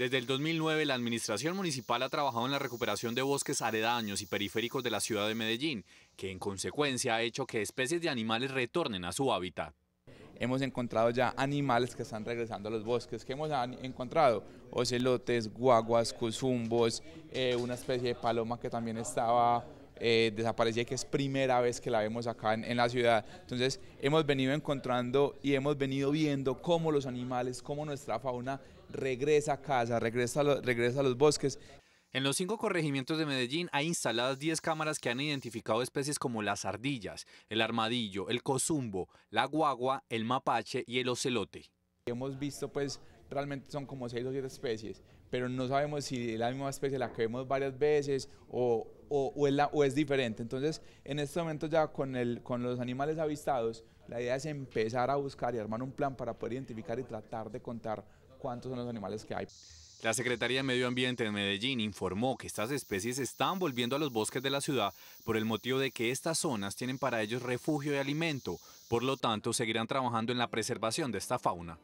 Desde el 2009, la Administración Municipal ha trabajado en la recuperación de bosques aledaños y periféricos de la ciudad de Medellín, que en consecuencia ha hecho que especies de animales retornen a su hábitat. Hemos encontrado ya animales que están regresando a los bosques. que hemos encontrado? Ocelotes, guaguas, cuzumbos, eh, una especie de paloma que también estaba eh, que es primera vez que la vemos acá en, la ciudad. Entonces hemos venido encontrando y hemos venido viendo cómo los animales, cómo nuestra fauna regresa a casa, regresa, regresa a los bosques. En los cinco corregimientos de Medellín hay instaladas 10 cámaras que han identificado especies como las ardillas, el armadillo, el cozumbo, la guagua, el mapache y el ocelote. Hemos visto pues realmente son como seis o siete especies, pero no sabemos si es la misma especie la que vemos varias veces o, es, diferente. Entonces, en este momento ya con, con los animales avistados, la idea es empezar a buscar y armar un plan para poder identificar y tratar de contar cuántos son los animales que hay. La Secretaría de Medio Ambiente de Medellín informó que estas especies están volviendo a los bosques de la ciudad por el motivo de que estas zonas tienen para ellos refugio y alimento, por lo tanto seguirán trabajando en la preservación de esta fauna.